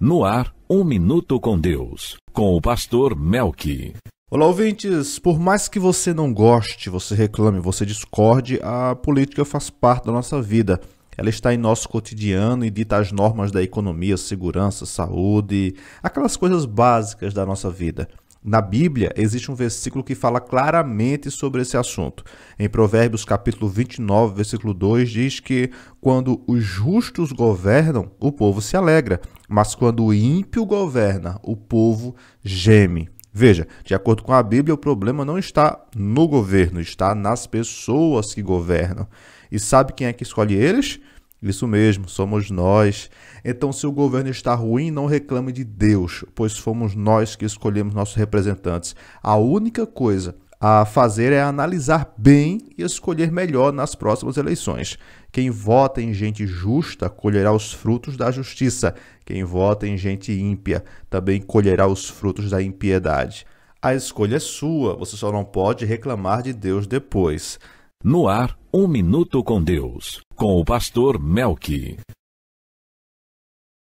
No ar, um minuto com Deus, com o pastor Melqui. Olá, ouvintes! Por mais que você não goste, você reclame, você discorde, a política faz parte da nossa vida. Ela está em nosso cotidiano e dita as normas da economia, segurança, saúde, aquelas coisas básicas da nossa vida na Bíblia existe um versículo que fala claramente sobre esse assunto. Em Provérbios capítulo 29, versículo 2 diz que quando os justos governam, o povo se alegra, mas quando o ímpio governa, o povo geme. Veja, de acordo com a Bíblia, o problema não está no governo, está nas pessoas que governam. E sabe quem é que escolhe eles? Isso mesmo, somos nós. Então, se o governo está ruim, não reclame de Deus, pois fomos nós que escolhemos nossos representantes. A única coisa a fazer é analisar bem e escolher melhor nas próximas eleições. Quem vota em gente justa colherá os frutos da justiça. Quem vota em gente ímpia também colherá os frutos da impiedade. A escolha é sua, você só não pode reclamar de Deus depois. No ar, um minuto com Deus, com o pastor Melqui.